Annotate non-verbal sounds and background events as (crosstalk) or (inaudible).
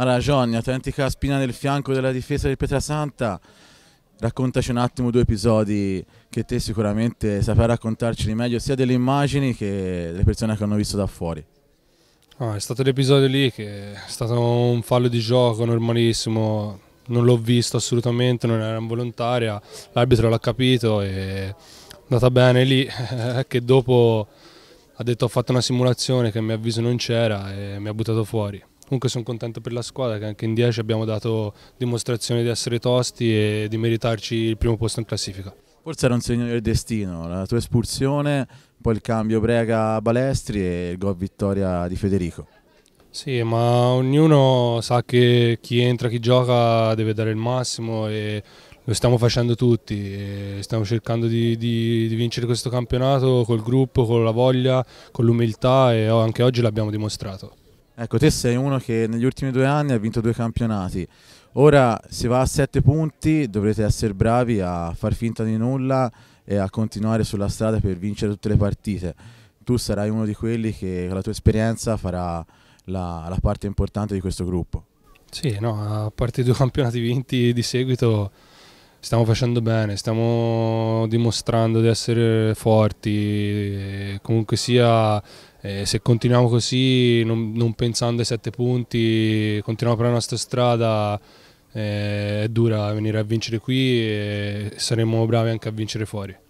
Allora Aragioni, Atlantica spina nel fianco della difesa di Pietrasanta. Raccontaci un attimo due episodi che te sicuramente saprai raccontarceli meglio sia delle immagini che delle persone che hanno visto da fuori. Ah, è stato l'episodio lì che è stato un fallo di gioco normalissimo, non l'ho visto assolutamente, non era involontaria, l'arbitro l'ha capito e è andata bene lì (laughs) che dopo ha detto ho fatto una simulazione che a mio avviso non c'era e mi ha buttato fuori comunque sono contento per la squadra che anche in 10 abbiamo dato dimostrazione di essere tosti e di meritarci il primo posto in classifica. Forse era un segno del destino, la tua espulsione, poi il cambio prega a balestri e il gol vittoria di Federico. Sì, ma ognuno sa che chi entra, chi gioca deve dare il massimo e lo stiamo facendo tutti. stiamo cercando di, di, di vincere questo campionato col gruppo, con la voglia, con l'umiltà e anche oggi l'abbiamo dimostrato. Ecco, te sei uno che negli ultimi due anni ha vinto due campionati. Ora si va a sette punti, dovrete essere bravi a far finta di nulla e a continuare sulla strada per vincere tutte le partite. Tu sarai uno di quelli che con la tua esperienza farà la, la parte importante di questo gruppo. Sì, no, a parte i due (laughs) campionati vinti di seguito stiamo facendo bene, stiamo dimostrando di essere forti, comunque sia eh, se continuiamo così, non, non, pensando ai sette punti, continuiamo per la nostra strada, eh, è dura venire a vincere qui e saremo bravi anche a vincere fuori.